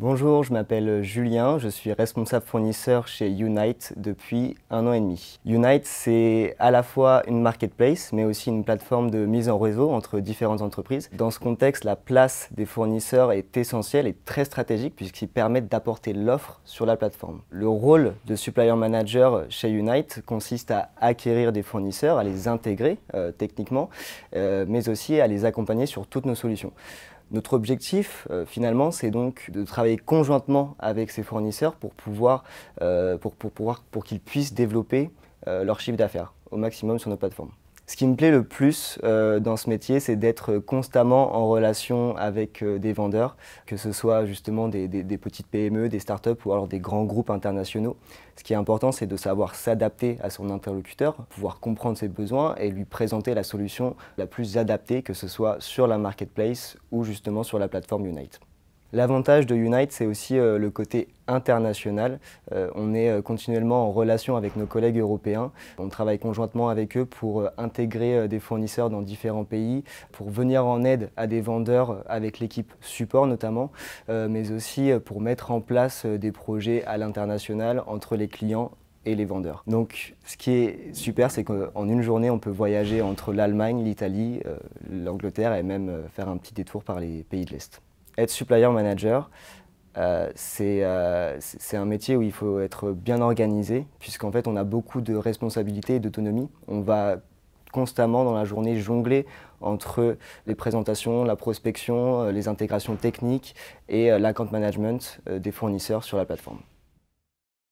Bonjour, je m'appelle Julien, je suis responsable fournisseur chez Unite depuis un an et demi. Unite, c'est à la fois une marketplace, mais aussi une plateforme de mise en réseau entre différentes entreprises. Dans ce contexte, la place des fournisseurs est essentielle et très stratégique puisqu'ils permettent d'apporter l'offre sur la plateforme. Le rôle de supplier manager chez Unite consiste à acquérir des fournisseurs, à les intégrer euh, techniquement, euh, mais aussi à les accompagner sur toutes nos solutions. Notre objectif, euh, finalement, c'est donc de travailler conjointement avec ses fournisseurs pour pouvoir, euh, pour, pour, pouvoir, pour qu'ils puissent développer euh, leur chiffre d'affaires au maximum sur nos plateformes. Ce qui me plaît le plus euh, dans ce métier, c'est d'être constamment en relation avec des vendeurs, que ce soit justement des, des, petites PME, des startups ou alors des grands groupes internationaux. Ce qui est important, c'est de savoir s'adapter à son interlocuteur, pouvoir comprendre ses besoins et lui présenter la solution la plus adaptée, que ce soit sur la marketplace ou justement sur la plateforme Unite. L'avantage de Unite, c'est aussi euh, le côté international. Euh, on est euh, continuellement en relation avec nos collègues européens. On travaille conjointement avec eux pour intégrer des fournisseurs dans différents pays, pour venir en aide à des vendeurs avec l'équipe support notamment, mais aussi pour mettre en place des projets à l'international entre les clients et les vendeurs. Donc ce qui est super, c'est qu'en une journée, on peut voyager entre l'Allemagne, l'Italie, l'Angleterre et même faire un petit détour par les pays de l'Est être supplier manager, euh, euh, c'est un métier où il faut être bien organisé, puisqu'en fait, on a beaucoup de responsabilités et d'autonomie. On va constamment dans la journée jongler entre les présentations, la prospection, euh, les intégrations techniques et l'account management des fournisseurs sur la plateforme.